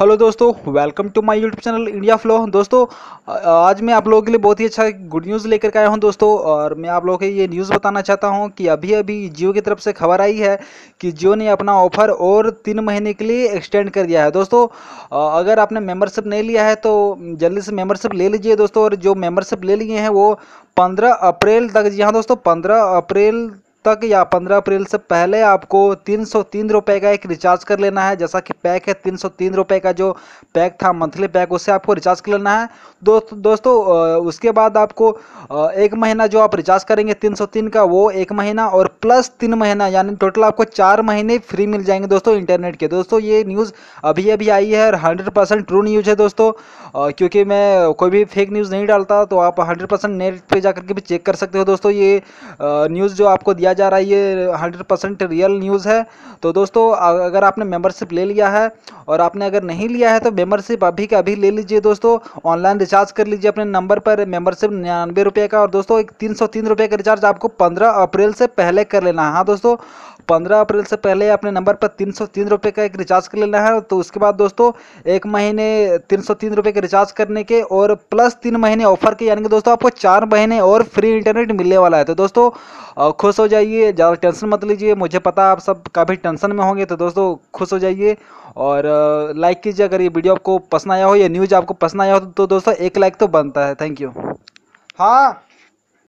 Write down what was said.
hello दोस्तों welcome to my YouTube channel India flow दोस्तों आज मैं आप लोगों के लिए बहुत ही अच्छा गुड न्यूज़ लेकर के आया हूं दोस्तों और मैं आप लोगों को ये न्यूज़ बताना चाहता हूं कि अभी अभी जियो की तरफ से खबर आई है कि जियो ने अपना ऑफर और तीन महीने के लिए एक्सटेंड कर दिया है दोस्तों अगर आपने मेम्बरशिप नहीं लिया है तो जल्दी से मेम्बरशिप ले लीजिए दोस्तों और जो मेम्बरशिप ले लिए हैं वो पंद्रह अप्रैल तक जी हाँ दोस्तों पंद्रह अप्रैल तक या 15 अप्रैल से पहले आपको तीन सौ रुपये का एक रिचार्ज कर लेना है जैसा कि पैक है तीन सौ रुपये का जो पैक था मंथली पैक उसे आपको रिचार्ज कर लेना है दोस्त दोस्तों उसके बाद आपको एक महीना जो आप रिचार्ज करेंगे 303 का वो एक महीना और प्लस तीन महीना यानी टोटल आपको चार महीने फ्री मिल जाएंगे दोस्तों इंटरनेट के दोस्तों ये न्यूज़ अभी अभी आई है और हंड्रेड ट्रू न्यूज़ है दोस्तों क्योंकि मैं कोई भी फेक न्यूज़ नहीं डालता तो आप हंड्रेड नेट पर जा के भी चेक कर सकते हो दोस्तों ये न्यूज़ जो आपको दिया दिया जा रहा है ये हंड्रेड परसेंट रियल न्यूज़ है तो दोस्तों अगर आपने मेंबरशिप ले लिया है और आपने अगर नहीं लिया है तो मेंबरशिप अभी के अभी ले लीजिए दोस्तों ऑनलाइन रिचार्ज कर लीजिए अपने नंबर पर मेंबरशिप निन्यानवे रुपये का और दोस्तों एक तीन सौ तीन रुपये का रिचार्ज आपको पंद्रह अप्रैल से पहले कर लेना है हाँ दोस्तों पंद्रह अप्रैल से पहले अपने नंबर पर तीन सौ तीन रुपये का एक रिचार्ज कर लेना है तो उसके बाद दोस्तों एक महीने तीन सौ तीन रुपये के रिचार्ज करने के और प्लस तीन महीने ऑफर के यानी कि दोस्तों आपको चार महीने और फ्री इंटरनेट मिलने वाला है तो दोस्तों खुश हो जाइए ज़्यादा टेंशन मत लीजिए मुझे पता आप सब काफ़ी टेंशन में होंगे तो दोस्तों खुश हो जाइए और लाइक कीजिए अगर ये वीडियो आपको पसंद आया हो या न्यूज़ आपको पसंद आया हो तो दोस्तों एक लाइक तो बनता है थैंक यू हाँ